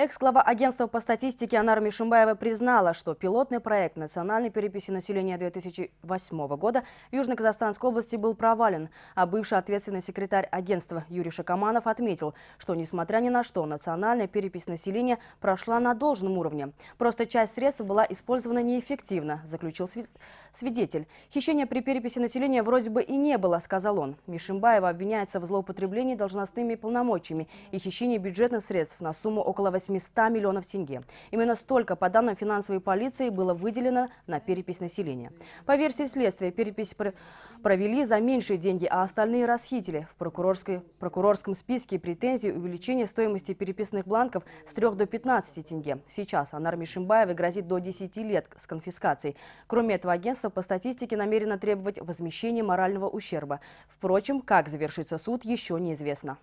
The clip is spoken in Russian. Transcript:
Экс-глава агентства по статистике Анар Мишумбаева признала, что пилотный проект национальной переписи населения 2008 года в Южно-Казахстанской области был провален, а бывший ответственный секретарь агентства Юрий Шакаманов отметил, что несмотря ни на что, национальная перепись населения прошла на должном уровне. Просто часть средств была использована неэффективно, заключил свидетель. Хищения при переписи населения вроде бы и не было, сказал он. Мишумбаева обвиняется в злоупотреблении должностными полномочиями и хищении бюджетных средств на сумму около 8 800 миллионов тенге. Именно столько, по данным финансовой полиции, было выделено на перепись населения. По версии следствия, перепись провели за меньшие деньги, а остальные расхитили. В прокурорской, прокурорском списке претензии увеличение стоимости переписных бланков с 3 до 15 тенге. Сейчас Анарми Шимбаевой грозит до 10 лет с конфискацией. Кроме этого, агентство по статистике намерено требовать возмещения морального ущерба. Впрочем, как завершится суд, еще неизвестно.